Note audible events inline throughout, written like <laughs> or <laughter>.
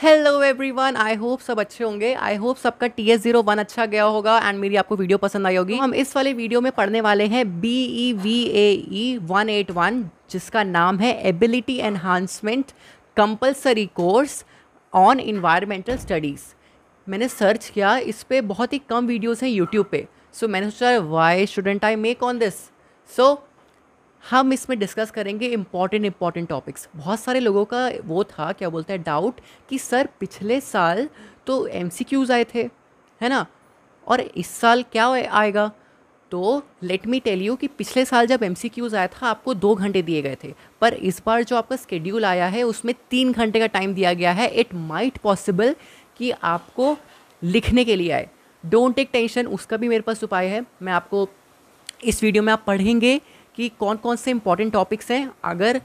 Hello everyone I hope सब अच्छे होंगे आई होप सबका टी एस जीरो वन अच्छा गया होगा एंड मेरी आपको वीडियो पसंद आई होगी हम इस वाले वीडियो में पढ़ने वाले हैं B E V A E one eight one जिसका नाम है ability enhancement compulsory course on environmental studies मैंने सर्च किया इस पर बहुत ही कम वीडियोज़ हैं यूट्यूब पे सो so, मैंने सोचा why student I make on this so हम इसमें डिस्कस करेंगे इम्पॉर्टेंट इम्पॉर्टेंट टॉपिक्स बहुत सारे लोगों का वो था क्या बोलते हैं डाउट कि सर पिछले साल तो एम आए थे है ना और इस साल क्या आएगा तो लेट मी टेल यू कि पिछले साल जब एम आया था आपको दो घंटे दिए गए थे पर इस बार जो आपका स्केड्यूल आया है उसमें तीन घंटे का टाइम दिया गया है इट माइट पॉसिबल कि आपको लिखने के लिए आए डोंट टेक टेंशन उसका भी मेरे पास उपाय है मैं आपको इस वीडियो में आप पढ़ेंगे कि कौन कौन से इंपॉर्टेंट टॉपिक्स हैं अगर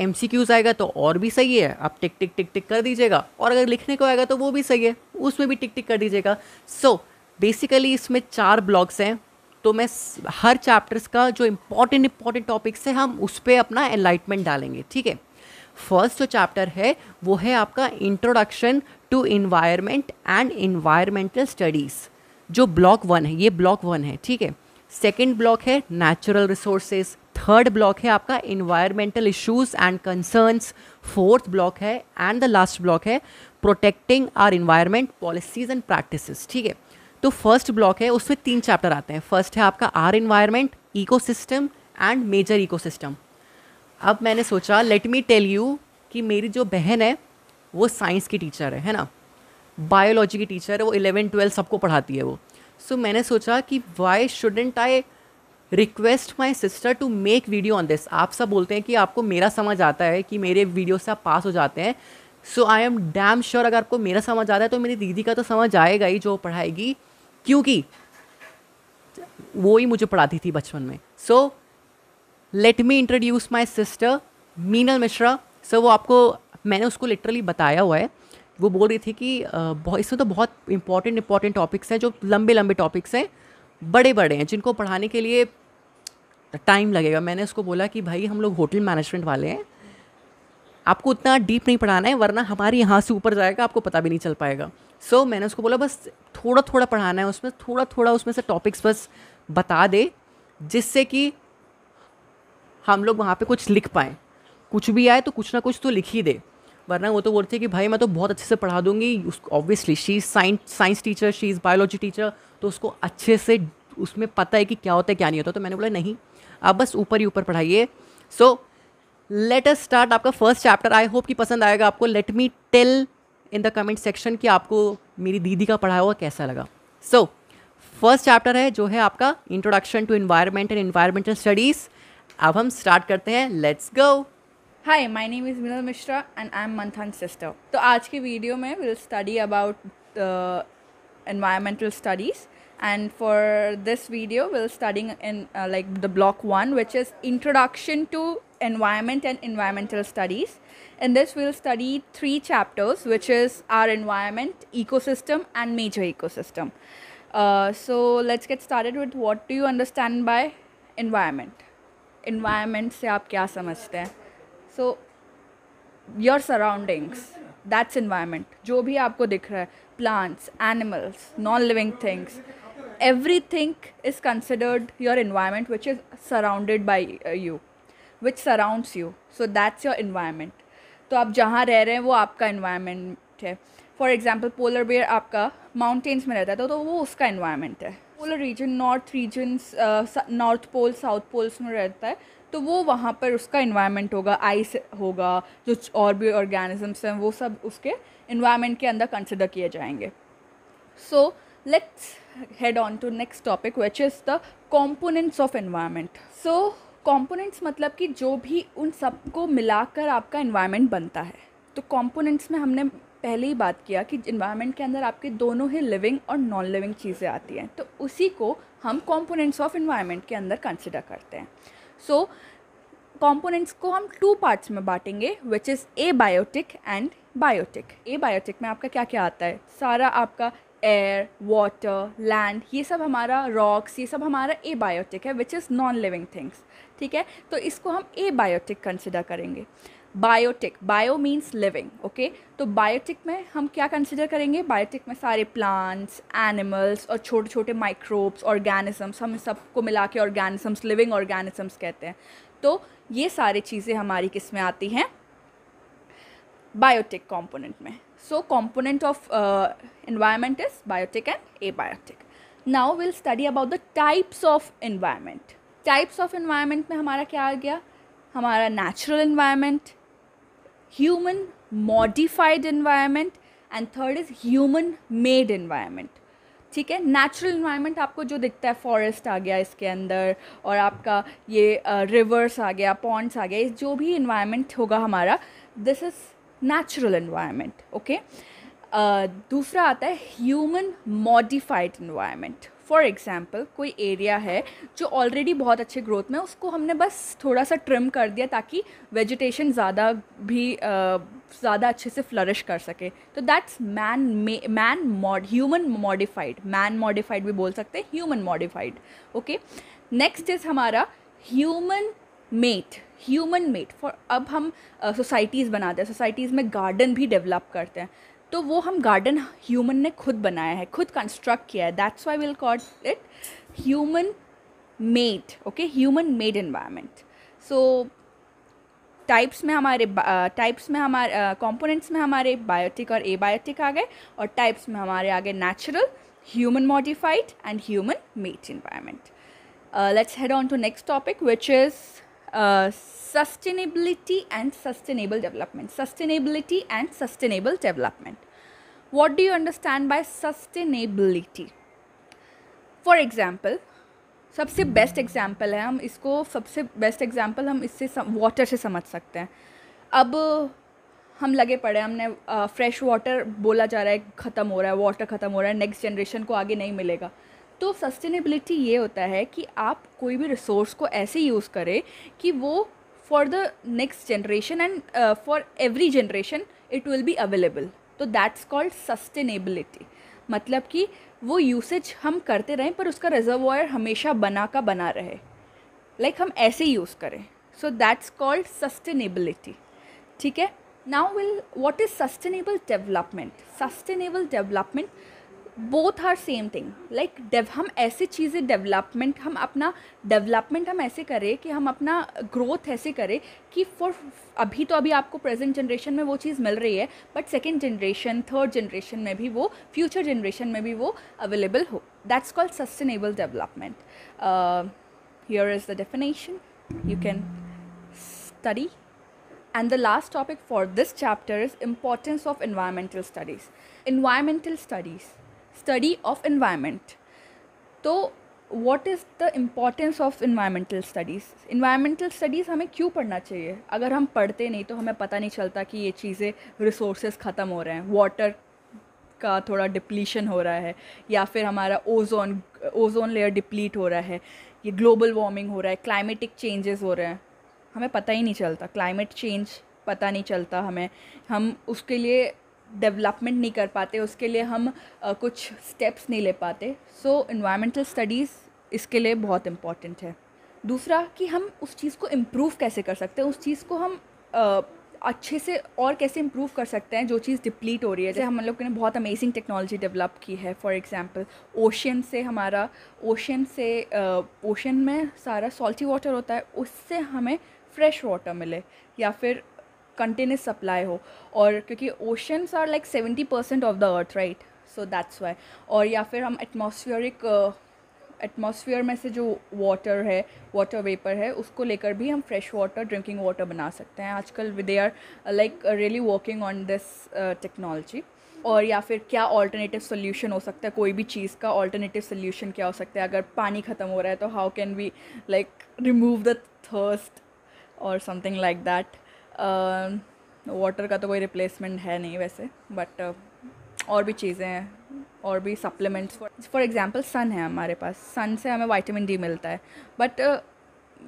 एम सी क्यूज़ आएगा तो और भी सही है आप टिक टिक टिक टिक कर दीजिएगा और अगर लिखने को आएगा तो वो भी सही है उसमें भी टिक टिक कर दीजिएगा सो बेसिकली इसमें चार ब्लॉग्स हैं तो मैं हर चैप्टर्स का जो इम्पोर्टेंट इम्पॉर्टेंट टॉपिक्स है हम उस पर अपना एनलाइटमेंट डालेंगे ठीक है फर्स्ट जो चैप्टर है वो है आपका introduction to environment and environmental studies जो ब्लॉक वन है ये ब्लॉक वन है ठीक है सेकेंड ब्लॉक है नेचुरल रिसोर्सेज थर्ड ब्लॉक है आपका environmental issues and concerns fourth block है एंड द लास्ट ब्लॉक है protecting our environment policies and practice ठीक है तो फर्स्ट ब्लॉक है उसमें तीन चैप्टर आते हैं फर्स्ट है आपका our environment system and major system अब मैंने सोचा लेट मी टेल यू कि मेरी जो बहन है वो साइंस की टीचर है है ना बायोलॉजी की टीचर है वो इलेवन ट्वेल्थ सबको पढ़ाती है वो सो so, मैंने सोचा कि why student I request my sister to make video on this आप सब बोलते हैं कि आपको मेरा समझ आता है कि मेरे वीडियो से आप पास हो जाते हैं so I am damn sure अगर आपको मेरा समझ आता है तो मेरी दीदी का तो समझ आएगा ही जो पढ़ाएगी क्योंकि वो ही मुझे पढ़ाती थी बचपन में so let me introduce my sister Minal Mishra so वो आपको मैंने उसको लिटरली बताया हुआ है वो बोल रही थी कि बहुत इसमें तो बहुत इंपॉर्टेंट इंपॉर्टेंट टॉपिक्स हैं जो लंबे लंबे टॉपिक्स हैं बड़े बड़े हैं जिनको पढ़ाने के लिए टाइम लगेगा मैंने उसको बोला कि भाई हम लोग होटल मैनेजमेंट वाले हैं आपको उतना डीप नहीं पढ़ाना है वरना हमारे यहाँ से ऊपर जाएगा आपको पता भी नहीं चल पाएगा सो so, मैंने उसको बोला बस थोड़ा थोड़ा पढ़ाना है उसमें थोड़ा थोड़ा उसमें से टॉपिक्स बस बता दे जिससे कि हम लोग वहाँ पे कुछ लिख पाएँ कुछ भी आए तो कुछ ना कुछ तो लिख ही दे वरना वो तो बोलती है कि भाई मैं तो बहुत अच्छे से पढ़ा दूंगी उस obviously she is science science teacher she is biology teacher तो उसको अच्छे से उसमें पता है कि क्या होता है क्या नहीं होता तो मैंने बोला नहीं आप बस ऊपर ही ऊपर पढ़ाइए सो लेट अस स्टार्ट आपका फर्स्ट चैप्टर आई होप कि पसंद आएगा आपको let me tell in the comment section कि आपको मेरी दीदी का पढ़ाया हुआ कैसा लगा सो फर्स्ट चैप्टर है जो है आपका introduction to environment and environmental studies अब हम स्टार्ट करते हैं let's go hi my name is Minal Mishra and I am Manthan sister तो आज की वीडियो में will study about the environmental studies and for this video we will studying in uh, like the block one which is introduction to environment and environmental studies in this we'll study three chapters which is our environment ecosystem and major ecosystem uh, so let's get started with what do you understand by environment environment se aap kya samajhte hain so your surroundings that's environment जो भी आपको दिख रहा है plants animals non living things everything is considered your environment which is surrounded by you which surrounds you so that's your environment तो आप जहाँ रह रहे हैं वो आपका इन्वायरमेंट है फॉर एग्जाम्पल पोलर बेयर आपका माउंटेन्स में रहता है तो, तो वो उसका इन्वायरमेंट है polar region north region north pole south poles में रहता है तो वो वहाँ पर उसका इन्वायरमेंट होगा आइस होगा जो और भी ऑर्गेनिजम्स हैं वो सब उसके इन्वायरमेंट के अंदर कंसिडर किए जाएंगे so let's head on to next topic which is the components of environment so components मतलब कि जो भी उन सबको मिलाकर आपका इन्वायरमेंट बनता है तो कॉम्पोनेंट्स में हमने पहले ही बात किया कि इन्वायरमेंट के अंदर आपके दोनों ही लिविंग और नॉन लिविंग चीज़ें आती हैं तो उसी को हम कॉम्पोनेंट्स ऑफ इन्वायरमेंट के अंदर कंसिडर करते हैं सो कॉम्पोनेंट्स को हम टू पार्ट्स में बांटेंगे which is abiotic and biotic abiotic में आपका क्या क्या आता है सारा आपका एयर वाटर लैंड ये सब हमारा रॉक्स ये सब हमारा ए बायोटिक है which is non living things ठीक है तो इसको हम ए बायोटिक कंसिडर करेंगे biotic bio means living okay तो बायोटिक में हम क्या कंसिडर करेंगे बायोटिक में सारे प्लांट्स एनिमल्स और छोटे छोटे माइक्रोब्स ऑर्गेनिजम्स हम सबको मिला के ऑर्गेनिजम्स लिविंग ऑर्गेनिजम्स कहते हैं तो ये सारी चीज़ें हमारी किस में आती हैं बायोटिक कॉम्पोनेंट में so component of environment is biotic and abiotic now will study about the types of environment types of environment में हमारा क्या आ गया हमारा natural environment human modified environment and third is human made environment ठीक है natural environment आपको जो दिखता है फॉरेस्ट आ गया इसके अंदर और आपका ये रिवर्स uh, आ गया पॉन्ड्स आ गया जो भी इन्वायरमेंट होगा हमारा this is natural environment okay दूसरा आता है human modified environment for example कोई एरिया है जो ऑलरेडी बहुत अच्छे ग्रोथ में उसको हमने बस थोड़ा सा ट्रिम कर दिया ताकि वेजिटेशन ज़्यादा भी ज़्यादा अच्छे से फ्लरिश कर सके तो that's man man mod human modified man modified भी बोल सकते हैं human modified okay next is हमारा human made human made for अब हम सोसाइटीज़ uh, बनाते हैं सोसाइटीज़ में गार्डन भी डेवलप करते हैं तो वो हम गार्डन ह्यूमन ने खुद बनाया है खुद कंस्ट्रक्ट किया है that's why will call it human made okay human made environment so types में हमारे टाइप्स uh, में हमारे कंपोनेंट्स uh, में हमारे बायोटिक और एबायोटिक आ गए और टाइप्स में हमारे आ गए natural human modified and human made environment let's head on to next topic which is sustainability and sustainable development sustainability and sustainable development what do you understand by sustainability for example सबसे best example है हम इसको सबसे best example हम इससे water से समझ सकते हैं अब हम लगे पड़े हमने फ्रेश वाटर बोला जा रहा है ख़त्म हो रहा है वाटर ख़त्म हो रहा है नेक्स्ट जनरेशन को आगे नहीं मिलेगा तो सस्टेनेबिलिटी ये होता है कि आप कोई भी रिसोर्स को ऐसे यूज़ करें कि वो for the next generation and for every generation it will be available तो दैट्स कॉल्ड सस्टेनेबिलिटी मतलब कि वो यूसेज हम करते रहें पर उसका रिजर्वायर हमेशा बना का बना रहे लाइक like हम ऐसे यूज़ करें सो दैट्स कॉल्ड सस्टेनेबिलिटी ठीक है now will what is sustainable development sustainable development both are same thing like dev हम ऐसे चीज़ें डेवलपमेंट हम अपना डेवलपमेंट हम ऐसे करें कि हम अपना ग्रोथ ऐसे करें कि फॉर अभी तो अभी आपको प्रेजेंट जनरेशन में वो चीज़ मिल रही है but second generation third generation में भी वो फ्यूचर जनरेशन में भी वो अवेलेबल हो that's called sustainable development here is the definition you can study and the last topic for this chapter is importance of environmental studies environmental studies study of environment तो what is the importance of environmental studies environmental studies हमें क्यों पढ़ना चाहिए अगर हम पढ़ते नहीं तो हमें पता नहीं चलता कि ये चीज़ें रिसोर्सेज ख़त्म हो रहे हैं वाटर का थोड़ा डिप्लीशन हो रहा है या फिर हमारा ओजोन ओजोन लेयर डिप्लीट हो रहा है ये ग्लोबल वार्मिंग हो रहा है क्लाइमेटिक चेंजेस हो रहे हैं हमें पता ही नहीं चलता क्लाइमेट चेंज पता नहीं चलता हमें हम उसके लिए डेवलपमेंट नहीं कर पाते उसके लिए हम कुछ स्टेप्स नहीं ले पाते सो इन्वायरमेंटल स्टडीज़ इसके लिए बहुत इम्पॉर्टेंट है दूसरा कि हम उस चीज़ को इम्प्रूव कैसे कर सकते हैं उस चीज़ को हम आ, अच्छे से और कैसे इम्प्रूव कर सकते हैं जो चीज़ डिप्लीट हो रही है जैसे हम लोग ने बहुत अमेजिंग टेक्नोलॉजी डेवलप की है फॉर एग्ज़ाम्पल ओशन से हमारा ओशन से ओशन में सारा सॉल्टी वाटर होता है उससे हमें फ्रेश वाटर मिले या फिर कंटिन्यूस सप्लाई हो और क्योंकि oceans are like seventy percent of the earth right so that's why और या फिर हम एटमोसफियरिक एटमोसफियर uh, में से जो वाटर है वाटर वेपर है उसको लेकर भी हम फ्रेश वाटर ड्रिंकिंग वाटर बना सकते हैं आजकल they are like really working on this technology और या फिर क्या ऑल्टरनेटिव सोल्यूशन हो सकता है कोई भी चीज़ का ऑल्टरनेटिव सोल्यूशन क्या हो सकता है अगर पानी ख़त्म हो रहा है तो how can we like remove the thirst और समथिंग लाइक दैट वाटर का तो कोई रिप्लेसमेंट है नहीं वैसे बट और भी चीज़ें हैं और भी सप्लीमेंट्स फॉर एग्ज़ाम्पल सन है हमारे पास सन से हमें वाइटामिन डी मिलता है बट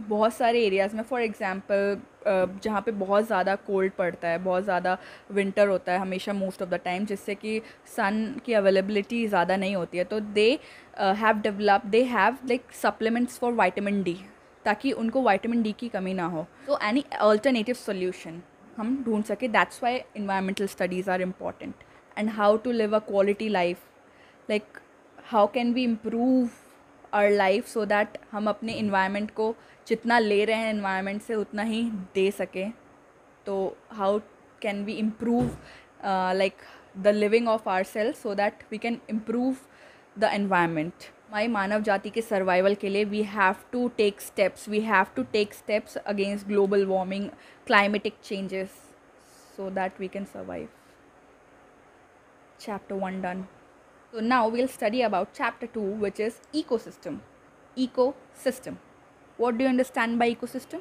बहुत सारे एरियाज़ में फॉर एग्ज़ाम्पल जहाँ पे बहुत ज़्यादा कोल्ड पड़ता है बहुत ज़्यादा विंटर होता है हमेशा मोस्ट ऑफ़ द टाइम जिससे कि सन की अवेलेबलिटी ज़्यादा नहीं होती है तो they have develop they have like supplements for vitamin D ताकि उनको वाइटामिन डी की कमी ना हो तो एनी अल्टरनेटिव सोल्यूशन हम ढूंढ सके that's why environmental studies are important and how to live a quality life like how can we improve our life so that हम अपने इन्वायरमेंट को जितना ले रहे हैं इन्वायरमेंट से उतना ही दे सकें तो how can we improve like the living of our self so that we can improve the environment हमारी मानव जाति के सर्वाइवल के लिए we have to take steps we have to take steps against global warming climatic changes so that we can survive chapter one done so now we'll study about chapter two which is ecosystem ecosystem what do understand by ecosystem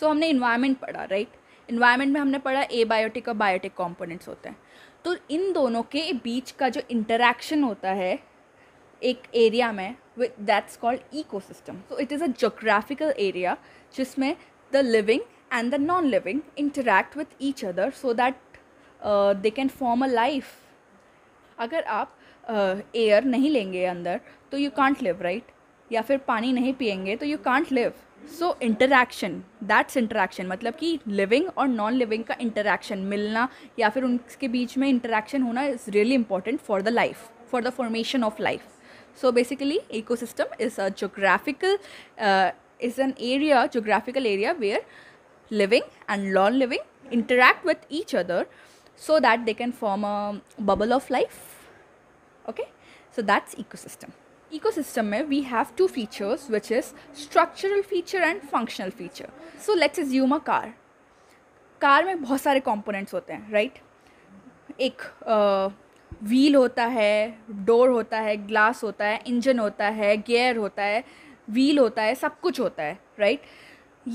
सो हमने environment पढ़ा right environment में हमने पढ़ा abiotic और biotic components होते हैं तो इन दोनों के बीच का जो इंटरेक्शन होता है एक एरिया में with that's called ecosystem so it is a geographical area जिसमें the living and the non living interact with each other so that they can form a life अगर आप एयर uh, नहीं लेंगे अंदर तो you can't live right या फिर पानी नहीं पियेंगे तो you can't live so interaction that's interaction मतलब कि लिविंग और नॉन लिविंग का इंटरेक्शन मिलना या फिर उनके बीच में इंटरेक्शन होना is really important for the life for the formation of life So basically, ecosystem is a geographical uh, is an area, geographical area where living and non-living interact with each other so that they can form a bubble of life. Okay, so that's ecosystem. Ecosystem में we have two features which is structural feature and functional feature. So let's assume a car. Car, में बहुत सारे components होते हैं right? uh, wheel होता है door होता है ग्लास होता है इंजन होता है गेयर होता है व्हील होता है सब कुछ होता है राइट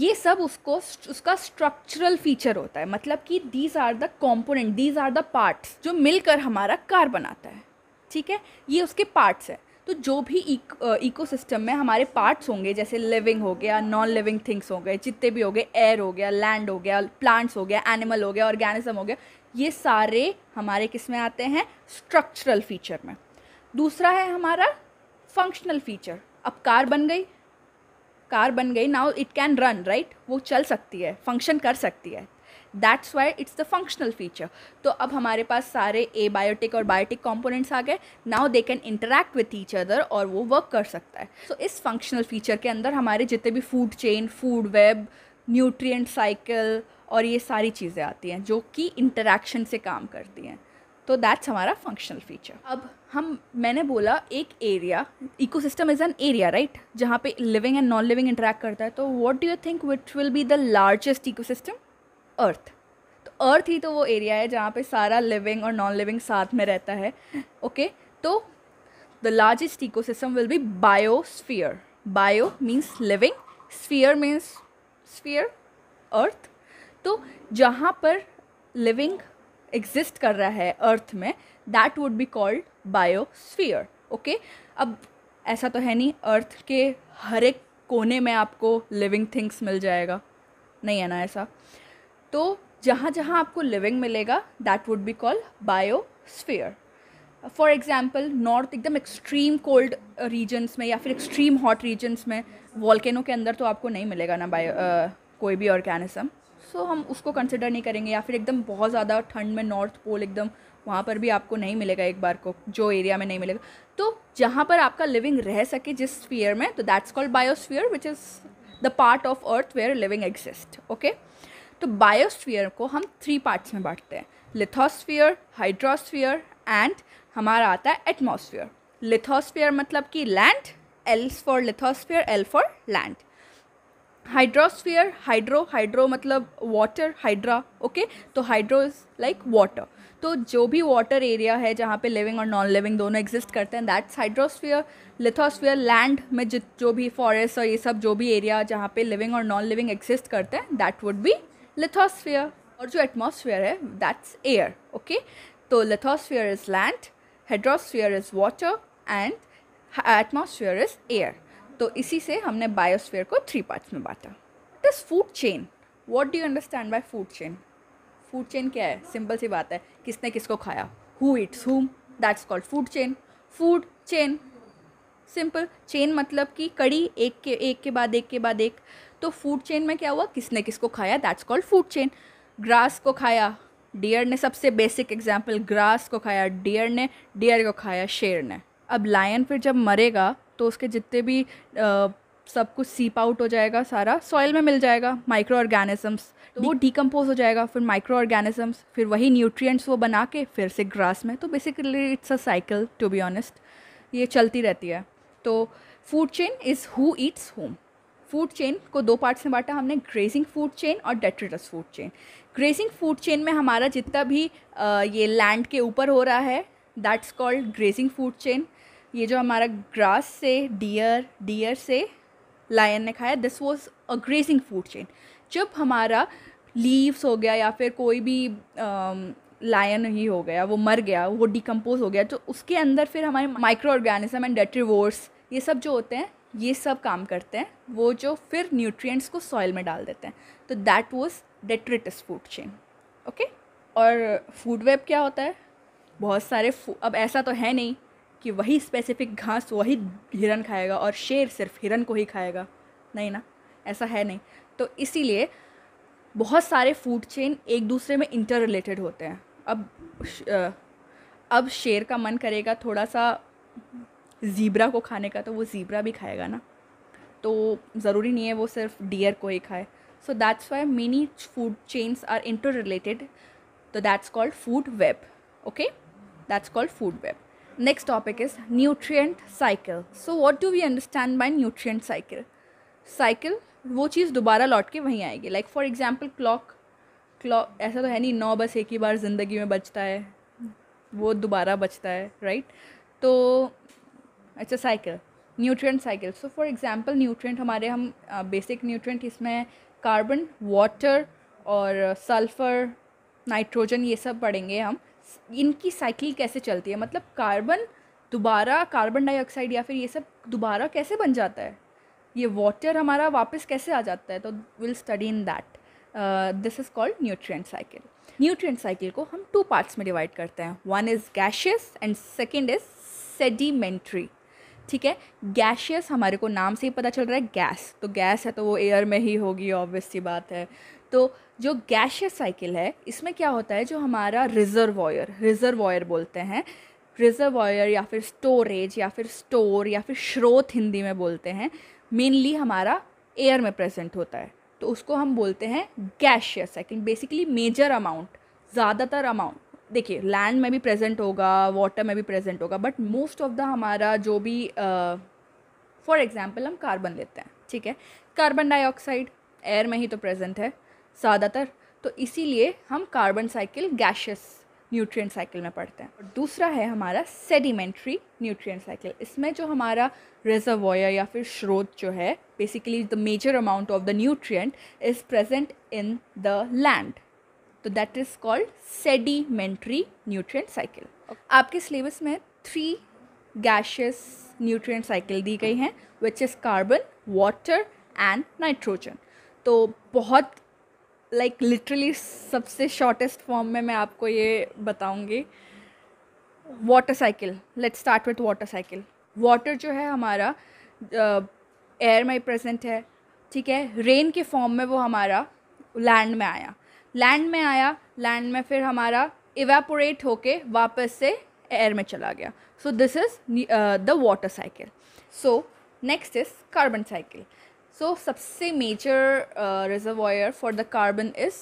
ये सब उसको उसका स्ट्रक्चरल फीचर होता है मतलब कि these are the component these are the parts जो मिलकर हमारा कार बनाता है ठीक है ये उसके पार्ट्स है तो जो भी इको सिस्टम में हमारे पार्ट्स होंगे जैसे लिविंग हो गया नॉन लिविंग थिंग्स हो गए जितने भी हो गए एयर हो गया लैंड हो गया प्लांट्स हो गया एनिमल हो गया ऑर्गेनिज्म हो गया ये सारे हमारे किस में आते हैं स्ट्रक्चरल फीचर में दूसरा है हमारा फंक्शनल फीचर अब कार बन गई कार बन गई now it can run right वो चल सकती है फंक्शन कर सकती है that's why it's the functional feature तो अब हमारे पास सारे ए बायोटिक और बायोटिक कॉम्पोनेंट्स आ गए now they can interact with each other और वो वर्क कर सकता है सो so, इस फंक्शनल फीचर के अंदर हमारे जितने भी food chain food web nutrient cycle और ये सारी चीज़ें आती हैं जो कि इंटरेक्शन से काम करती हैं तो दैट्स हमारा फंक्शनल फीचर अब हम मैंने बोला एक area ecosystem is an area right जहाँ पे living and non living interact करता है तो what do you think which will be the largest ecosystem earth तो अर्थ ही तो वो एरिया है जहाँ पे सारा लिविंग और नॉन लिविंग साथ में रहता है ओके okay? तो the largest ecosystem will be biosphere bio means living sphere means sphere earth तो जहाँ पर लिविंग एग्जिस्ट कर रहा है अर्थ में that would be called biosphere okay अब ऐसा तो है नहीं अर्थ के हर एक कोने में आपको लिविंग थिंग्स मिल जाएगा नहीं है ना ऐसा तो जहाँ जहाँ आपको लिविंग मिलेगा that would be called biosphere for example north एकदम एक्सट्रीम कोल्ड रीजन्स में या फिर एक्सट्रीम हॉट रीजन्स में वॉल्केनो के अंदर तो आपको नहीं मिलेगा ना बायो uh, कोई भी ऑर्गेनिज्म सो so, हम उसको कंसिडर नहीं करेंगे या फिर एकदम बहुत ज़्यादा ठंड में नॉर्थ पोल एकदम वहाँ पर भी आपको नहीं मिलेगा एक बार को जो एरिया में नहीं मिलेगा तो जहाँ पर आपका लिविंग रह सके जिस स्फीयर में तो that's called biosphere which is the part of earth where living exist okay तो बायोस्फीयर को हम थ्री पार्ट्स में बांटते हैं लिथोस्फीयर हाइड्रोस्फीयर एंड हमारा आता है एटमॉस्फेयर लिथोस्फेयर मतलब कि land else for lithosphere L for land hydrosphere hydro hydro मतलब वाटर हाइड्रा ओके तो हाइड्रो इज़ लाइक वाटर तो जो भी वाटर एरिया है जहाँ पे लिविंग और नॉन लिविंग दोनों एग्जिस्ट करते हैं दैट्स हाइड्रोस्फीयर लिथोस्फीयर लैंड में जित जो भी फॉरेस्ट और ये सब जो भी एरिया जहाँ पे लिविंग और नॉन लिविंग एग्जिस्ट करते हैं दैट वुड बी लिथोस्फीयर और जो एटमोसफियर है दैट्स एयर ओके तो lithosphere is land hydrosphere is water and atmosphere is air तो इसी से हमने बायोस्फीयर को थ्री पार्ट्स में बांटा this food chain what do you understand by food chain food chain क्या है सिंपल सी बात है किसने किसको खाया who it's whom that's called food chain food chain simple chain मतलब कि कड़ी एक के एक के बाद एक के बाद एक तो फूड चेन में क्या हुआ किसने किसको खाया that's called food chain grass को खाया डियर ने सबसे बेसिक एग्जाम्पल ग्रास को खाया डियर ने डियर को खाया शेर ने अब लायन फिर जब मरेगा तो उसके जितने भी आ, सब कुछ सीप आउट हो जाएगा सारा सॉइल में मिल जाएगा माइक्रो ऑर्गेनिजम्स तो वो डिकम्पोज हो जाएगा फिर माइक्रो ऑर्गेनिजम्स फिर वही न्यूट्रिएंट्स वो बना के फिर से ग्रास में तो basically it's a cycle to be honest ये चलती रहती है तो food chain is who eats whom food chain को दो पार्ट्स में बांटा हमने ग्रेजिंग फूड चेन और detritus food chain grazing food chain में हमारा जितना भी ये लैंड के ऊपर हो रहा है that's called grazing food chain ये जो हमारा ग्रास से डियर डियर से लायन ने खाया this was a grazing food chain जब हमारा लीव्स हो गया या फिर कोई भी लायन ही हो गया वो मर गया वो डिकम्पोज हो गया तो उसके अंदर फिर हमारे माइक्रो ऑर्गेनिज्म एंड डेट्रीवोर्स ये सब जो होते हैं ये सब काम करते हैं वो जो फिर न्यूट्रिएंट्स को सॉइल में डाल देते हैं तो that was detritus food chain okay और फूड वेब क्या होता है बहुत सारे अब ऐसा तो है नहीं कि वही स्पेसिफिक घास वही हिरन खाएगा और शेर सिर्फ हिरन को ही खाएगा नहीं ना ऐसा है नहीं तो इसीलिए बहुत सारे फूड चेन एक दूसरे में इंटर रिलेटेड होते हैं अब अब शेर का मन करेगा थोड़ा सा ज़ीब्रा को खाने का तो वो ज़ीब्रा भी खाएगा ना तो ज़रूरी नहीं है वो सिर्फ डियर को ही खाए so that's why many food chains are interrelated तो that's called food web okay that's called food web next topic is nutrient cycle so what do we understand by nutrient cycle cycle वो चीज़ दोबारा लौट के वहीं आएगी like for example clock clock ऐसा तो है नहीं नौ बस एक ही बार ज़िंदगी में बचता है वो दोबारा बचता है राइट right? तो it's a cycle nutrient cycle so for example nutrient हमारे हम बेसिक न्यूट्रिएंट इसमें कार्बन वाटर और सल्फ़र नाइट्रोजन ये सब पढ़ेंगे हम इनकी साइकिल कैसे चलती है मतलब कार्बन दोबारा कार्बन डाइऑक्साइड या फिर ये सब दोबारा कैसे बन जाता है ये वाटर हमारा वापस कैसे आ जाता है तो will study in that this is called nutrient cycle nutrient cycle को हम टू पार्ट्स में डिवाइड करते हैं one is gaseous and second is sedimentary ठीक है गैशियस हमारे को नाम से ही पता चल रहा है गैस तो गैस है तो वो एयर में ही होगी ऑब्वियस सी बात है तो जो गैशियस साइकिल है इसमें क्या होता है जो हमारा रिजर्वॉयर रिजर्वॉयर बोलते हैं रिजर्वॉयर या फिर स्टोरेज या फिर स्टोर या फिर श्रोत हिंदी में बोलते हैं मेनली हमारा एयर में प्रेजेंट होता है तो उसको हम बोलते हैं gaseous cycle basically major amount ज़्यादातर अमाउंट देखिए लैंड में भी प्रेजेंट होगा वाटर में भी प्रेजेंट होगा बट मोस्ट ऑफ द हमारा जो भी फॉर uh, एग्ज़ाम्पल हम कार्बन लेते हैं ठीक है कार्बन डाइऑक्साइड एयर में ही तो प्रेजेंट है ज़्यादातर तो इसीलिए हम carbon cycle gaseous nutrient cycle में पढ़ते हैं और दूसरा है हमारा सेडिमेंट्री न्यूट्रिएंट साइकिल इसमें जो हमारा रिजर्वॉयर या फिर स्रोत जो है basically the major amount of the nutrient is present in the land तो that is called sedimentary nutrient cycle आपके सिलेबस में थ्री गैशियस न्यूट्रिएंट साइकिल दी गई हैं which is carbon water and nitrogen तो बहुत लाइक like, लिटरली सबसे shortest form में मैं आपको ये बताऊंगी water cycle let's start with water cycle water जो है हमारा एयर में प्रेजेंट है ठीक है रेन के फॉर्म में वो हमारा लैंड में आया लैंड में आया लैंड में फिर हमारा इवेपोरेट होके वापस से एयर में चला गया so this is the water cycle so next is carbon cycle so सबसे major reservoir for the carbon is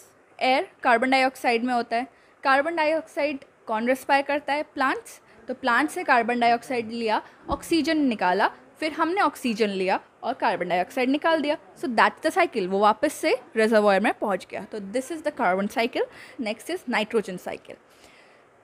air carbon dioxide में होता है कार्बन डाइऑक्साइड कौन रेस्पायर करता है प्लांट्स तो प्लांट्स से कार्बन डाइऑक्साइड लिया ऑक्सीजन निकाला फिर हमने ऑक्सीजन लिया और कार्बन डाइऑक्साइड निकाल दिया सो दैट द साइकिल वो वापस से रिजर्वर में पहुंच गया तो this is the carbon cycle next is nitrogen cycle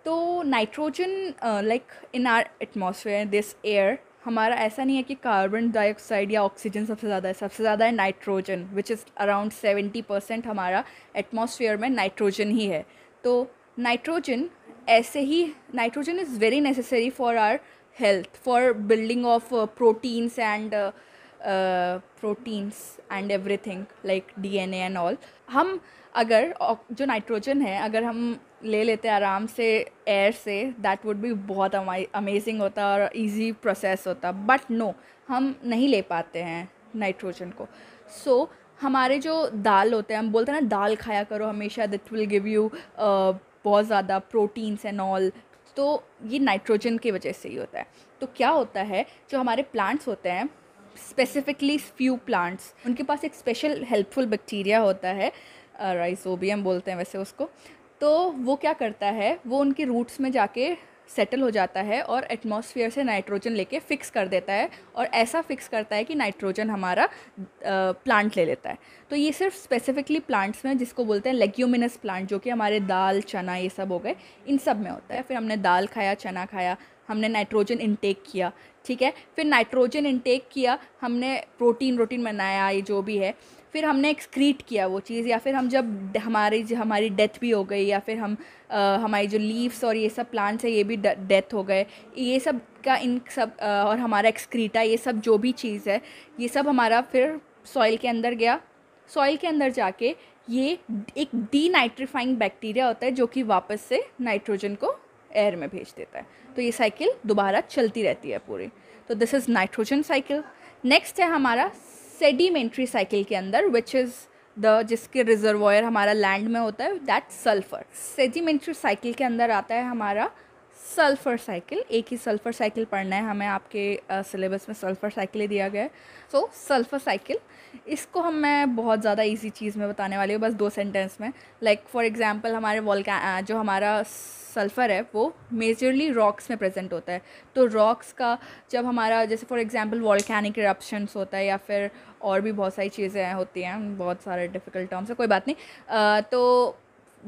तो nitrogen like in our atmosphere this air हमारा ऐसा नहीं है कि कार्बन डाइऑक्साइड या ऑक्सीजन सबसे ज़्यादा है सबसे ज़्यादा है nitrogen which is around seventy percent हमारा एटमोसफेयर में नाइट्रोजन ही है तो नाइट्रोजन ऐसे ही nitrogen is very necessary for our health for building of proteins and proteins and everything like D A and all हम अगर जो नाइट्रोजन है अगर हम ले लेते आराम से एयर से दैट वुड भी बहुत अमेजिंग होता और ईजी प्रोसेस होता बट नो हम नहीं ले पाते हैं नाइट्रोजन को सो so, हमारे जो दाल होते हैं हम बोलते हैं ना दाल खाया करो हमेशा दैट विल गिव यू बहुत ज़्यादा प्रोटीन्स एंड ऑल तो ये नाइट्रोजन की वजह से ही होता है तो क्या होता है जो हमारे प्लांट्स होते हैं स्पेसिफिकली फ्यू प्लांट्स उनके पास एक स्पेशल हेल्पफुल बैक्टीरिया होता है राइसोबियम बोलते हैं वैसे उसको तो वो क्या करता है वो उनके रूट्स में जाके सेटल हो जाता है और एटमॉस्फेयर से नाइट्रोजन लेके फिक्स कर देता है और ऐसा फिक्स करता है कि नाइट्रोजन हमारा प्लांट ले लेता है तो ये सिर्फ स्पेसिफिकली प्लांट्स में जिसको बोलते हैं लेग्यूमिनस प्लांट जो कि हमारे दाल चना ये सब हो गए इन सब में होता है फिर हमने दाल खाया चना खाया हमने नाइट्रोजन इनटेक किया ठीक है फिर नाइट्रोजन इनटेक किया हमने प्रोटीन रोटीन बनाया ये जो भी है फिर हमने एक्सक्रीट किया वो चीज़ या फिर हम जब हमारी हमारी डेथ भी हो गई या फिर हम आ, हमारी जो लीव्स और ये सब प्लांट्स है ये भी डेथ हो गए ये सब का इन सब आ, और हमारा एक्सक्रीटा ये सब जो भी चीज़ है ये सब हमारा फिर सॉइल के अंदर गया सॉइल के अंदर जाके ये एक डी नाइट्रीफाइंग बैक्टीरिया होता है जो कि वापस से नाइट्रोजन को एयर में भेज देता है तो ये साइकिल दोबारा चलती रहती है पूरी तो this is nitrogen cycle next है हमारा सेडिमेंट्री साइकिल के अंदर विच इज़ द जिसके रिजर्वॉयर हमारा लैंड में होता है दैट सल्फ़र सेडिमेंट्री साइकिल के अंदर आता है हमारा सल्फ़र साइकिल एक ही सल्फ़र साइकिल पढ़ना है हमें आपके सिलेबस uh, में सल्फ़र साइकिल ही दिया गया है सो सल्फ़र साइकिल इसको हम मैं बहुत ज़्यादा इजी चीज़ में बताने वाली हूँ बस दो सेंटेंस में लाइक फॉर एग्ज़ाम्पल हमारे वॉल जो हमारा सल्फ़र है वो मेजरली रॉक्स में प्रेजेंट होता है तो रॉक्स का जब हमारा जैसे फॉर एग्जांपल वॉल्केनिक इरप्शंस होता है या फिर और भी बहुत सारी चीज़ें होती हैं बहुत सारे डिफ़िकल्ट टर्म्स है कोई बात नहीं आ, तो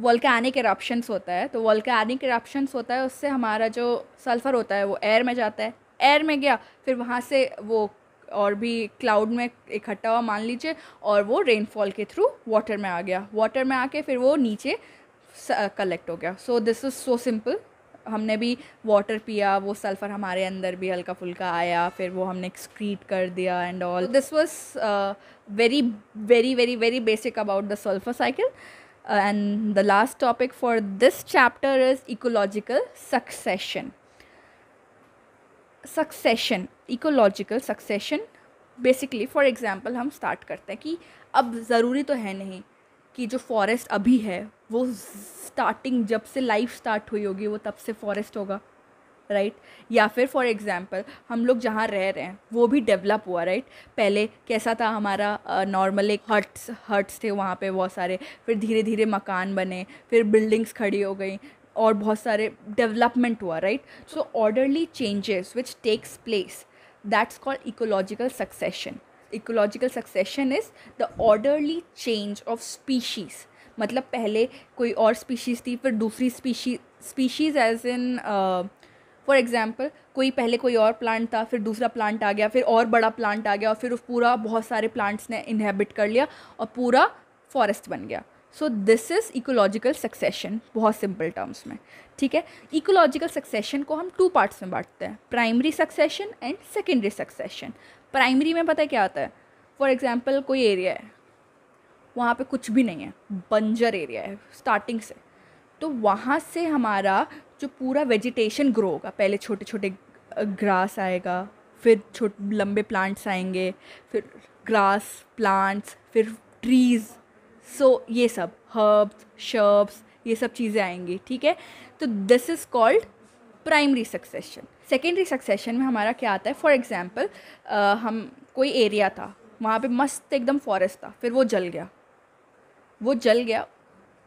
वॉल्केनिक इरप्शंस होता है तो वॉल्केनिक इरप्शंस होता है उससे हमारा जो सल्फ़र होता है वो एयर में जाता है एयर में गया फिर वहाँ से वो और भी क्लाउड में इकट्ठा हुआ मान लीजिए और वो रेनफॉल के थ्रू वाटर में आ गया वाटर में आके फिर वो नीचे कलेक्ट हो गया so this is so simple हमने भी वाटर पिया वो सल्फ़र हमारे अंदर भी हल्का फुल्का आया फिर वो हमने एक्सक्रीट कर दिया and all this was very very very very basic about the sulphur cycle and the last topic for this chapter is ecological succession succession ecological succession basically for example हम स्टार्ट करते हैं कि अब ज़रूरी तो है नहीं कि जो फॉरेस्ट अभी है वो स्टार्टिंग जब से लाइफ स्टार्ट हुई होगी वो तब से फॉरेस्ट होगा राइट right? या फिर फॉर एग्ज़ाम्पल हम लोग जहाँ रह रहे हैं वो भी डेवलप हुआ राइट right? पहले कैसा था हमारा नॉर्मल एक हट्स हट्स थे वहाँ पे बहुत सारे फिर धीरे धीरे मकान बने फिर बिल्डिंग्स खड़ी हो गई और बहुत सारे डेवलपमेंट हुआ right so orderly changes which takes place that's called ecological succession ecological succession is the orderly change of species मतलब पहले कोई और स्पीशीज़ थी फिर दूसरी specie species as in for example कोई पहले कोई और प्लांट था फिर दूसरा प्लांट आ गया फिर और बड़ा प्लांट आ गया और फिर उस पूरा बहुत सारे प्लांट्स ने इन्हेबिट कर लिया और पूरा फॉरेस्ट बन गया so this is ecological succession बहुत सिंपल टर्म्स में ठीक है इकोलॉजिकल सक्सेशन को हम टू पार्ट्स में बांटते हैं primary succession and secondary succession primary में पता है क्या आता है फॉर एग्ज़ाम्पल कोई एरिया है वहाँ पे कुछ भी नहीं है बंजर एरिया है स्टार्टिंग से तो वहाँ से हमारा जो पूरा वेजिटेशन ग्रो होगा पहले छोटे छोटे ग्रास आएगा फिर छोटे लंबे प्लांट्स आएंगे फिर ग्रास प्लांट्स फिर ट्रीज़ सो ये सब हर्ब्स शर्ब्स ये सब चीज़ें आएंगी ठीक है तो this is called primary succession secondary succession में हमारा क्या आता है फॉर एग्ज़ाम्पल हम कोई एरिया था वहाँ पे मस्त एकदम फॉरेस्ट था फिर वो जल गया वो जल गया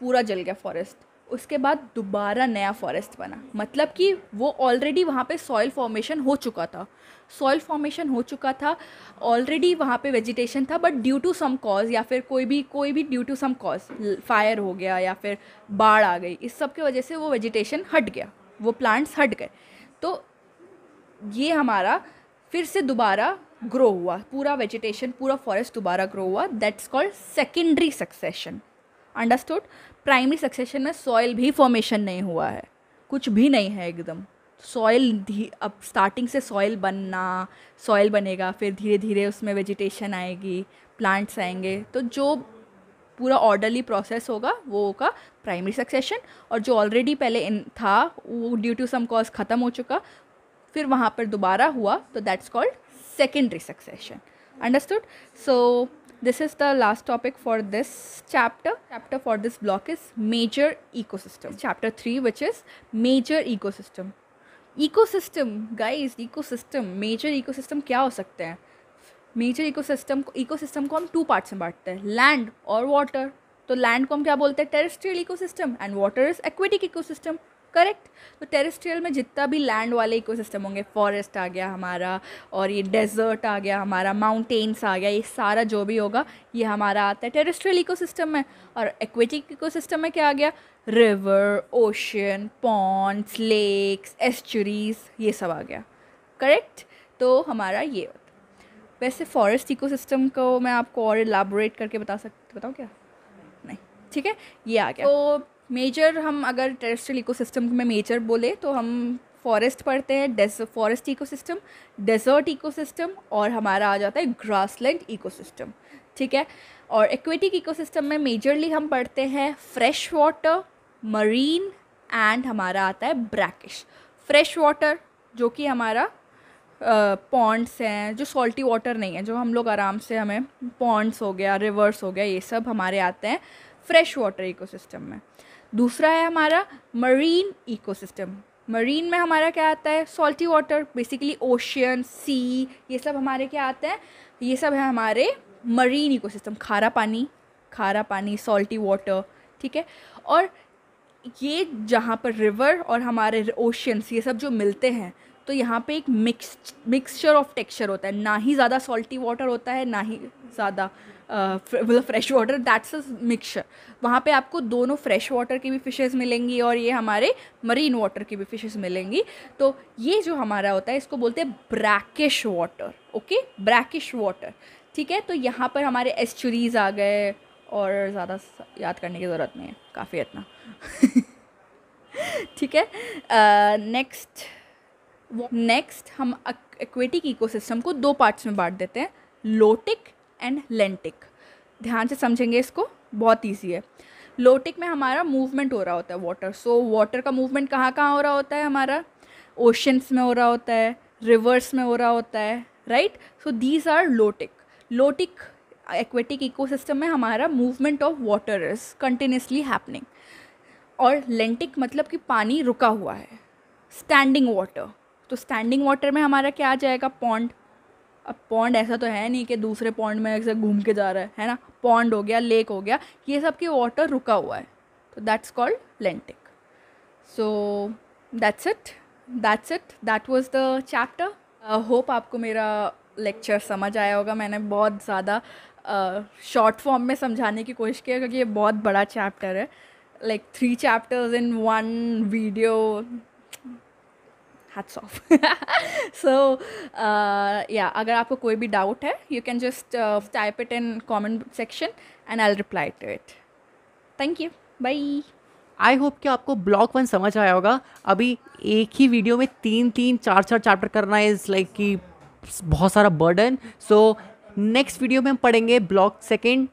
पूरा जल गया फॉरेस्ट उसके बाद दोबारा नया फॉरेस्ट बना मतलब कि वो ऑलरेडी वहाँ पे सॉइल फॉर्मेशन हो चुका था सॉइल फॉर्मेशन हो चुका था ऑलरेडी वहाँ पे वेजिटेशन था but due to some cause या फिर कोई भी कोई भी due to some cause fire हो गया या फिर बाढ़ आ गई इस सब की वजह से वो वेजिटेशन हट गया वो प्लांट्स हट गए तो ये हमारा फिर से दोबारा ग्रो हुआ पूरा वेजिटेशन पूरा फॉरेस्ट दोबारा ग्रो हुआ that's called secondary succession understood primary succession में सॉइल भी फॉर्मेशन नहीं हुआ है कुछ भी नहीं है एकदम सॉइल अब स्टार्टिंग से सॉइल बनना सॉइल बनेगा फिर धीरे धीरे उसमें वेजिटेशन आएगी प्लांट्स आएंगे तो जो पूरा ऑर्डरली प्रोसेस होगा वो होगा प्राइमरी सक्सेशन और जो ऑलरेडी पहले इन था वो ड्यू टू सम कॉज ख़त्म हो चुका फिर वहाँ पर दोबारा हुआ तो that's called secondary succession understood so this is the last topic for this chapter chapter for this block is major ecosystem chapter 3 which is major ecosystem ecosystem guys ecosystem major ecosystem kya ho sakte hain major ecosystem ecosystem को हम two parts में बांटते हैं land और water तो land को हम क्या बोलते हैं terrestrial ecosystem and water is aquatic ecosystem correct तो टेरेस्ट्रियल में जितना भी लैंड वाले इकोसिस्टम होंगे फॉरेस्ट आ गया हमारा और ये डेजर्ट आ गया हमारा माउंटेन्स आ गया ये सारा जो भी होगा ये हमारा आता है टेरेस्ट्रियल इकोसिस्टम में और एक्वेटिक इकोसिस्टम में क्या आ गया river ocean ponds lakes estuaries ये सब आ गया करेक्ट तो हमारा ये होता वैसे फॉरेस्ट इकोसिस्टम को मैं आपको और एलाबोरेट करके बता सकती बताऊँ क्या नहीं ठीक है ये आ गया तो मेजर हम अगर टेरेस्ट्रियल इकोसिस्टम में मेजर बोले तो हम फॉरेस्ट पढ़ते हैं फॉरेस्ट इकोसिस्टम डेजर्ट इकोसिस्टम और हमारा आ जाता है ग्रासलैंड इकोसिस्टम ठीक है और एक्वेटिक इकोसिस्टम में मेजरली हम पढ़ते हैं फ्रेश वाटर मरीन एंड हमारा आता है ब्रैकिश फ्रेश वाटर जो कि हमारा पॉन्ड्स uh, हैं जो सॉल्टी वाटर नहीं है जो हम लोग आराम से हमें पॉन्ड्स हो गया रिवर्स हो गया ये सब हमारे आते हैं फ्रेश वाटर इकोसिस्टम में दूसरा है हमारा मरीन इकोसिस्टम मरीन में हमारा क्या आता है salty water basically ocean sea ये सब हमारे क्या आते हैं ये सब है हमारे मरीन इकोसिस्टम खारा पानी खारा पानी सॉल्टी वाटर ठीक है और ये जहाँ पर रिवर और हमारे ओशंस ये सब जो मिलते हैं तो यहाँ पे एक मिक्स मिक्सचर ऑफ टेक्सचर होता है ना ही ज़्यादा सॉल्टी वाटर होता है ना ही ज़्यादा Uh, मतलब fresh water that's a mixture वहाँ पे आपको दोनों फ्रेश वाटर की भी फिशेज़ मिलेंगी और ये हमारे मरीन वाटर की भी फिशेज़ मिलेंगी तो ये जो हमारा होता है इसको बोलते हैं brackish water okay brackish water ठीक है तो यहाँ पर हमारे एस्चुरीज आ गए और ज़्यादा याद करने की ज़रूरत नहीं है काफ़ी इतना <laughs> ठीक है नेक्स्ट uh, नेक्स्ट हम एक्वेटिक इकोसिस्टम को दो पार्ट्स में बांट देते हैं लोटिक एंड लेंटिक ध्यान से समझेंगे इसको बहुत ईजी है लोटिक में हमारा मूवमेंट हो रहा होता है वाटर सो वाटर का मूवमेंट कहाँ कहाँ हो रहा होता है हमारा ओशंस में हो रहा होता है रिवर्स में हो रहा होता है right so these are lotic lotic aquatic ecosystem में हमारा movement of water is continuously happening और लेंटिक मतलब कि पानी रुका हुआ है स्टैंडिंग वाटर तो स्टैंडिंग वाटर में हमारा क्या आ जाएगा पॉन्ड अब पॉन्ड ऐसा तो है नहीं कि दूसरे पॉन्ड में ऐसे घूम के जा रहा है है ना पॉन्ड हो गया लेक हो गया ये सब की वाटर रुका हुआ है तो that's called lentic so that's it that's it that was the chapter hope आपको मेरा लेक्चर समझ आया होगा मैंने बहुत ज़्यादा शॉर्ट uh, फॉर्म में समझाने की कोशिश की क्योंकि ये बहुत बड़ा चैप्टर है like three chapters in one video hats off so या अगर आपको कोई भी डाउट है you can just type it in comment section and I reply to it thank you bye I hope कि आपको ब्लॉक वन समझ आया होगा अभी एक ही वीडियो में तीन तीन चार चार चैप्टर करना इज़ लाइक कि बहुत सारा बर्डन सो नेक्स्ट वीडियो में हम पढ़ेंगे ब्लॉक सेकेंड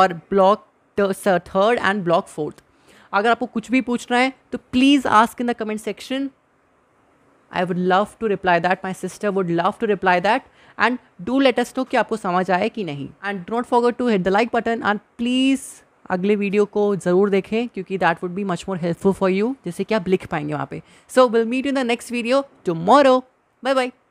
और block third and block fourth अगर आपको कुछ भी पूछना है तो please ask in the comment section I would love to reply that my sister would love to reply that and do let us know कि आपको समझ आए कि नहीं and don't forget to hit the like button and please अगले video को ज़रूर देखें क्योंकि that would be much more helpful for you जैसे कि आप लिख पाएंगे वहाँ पे so will meet in the next video tomorrow bye bye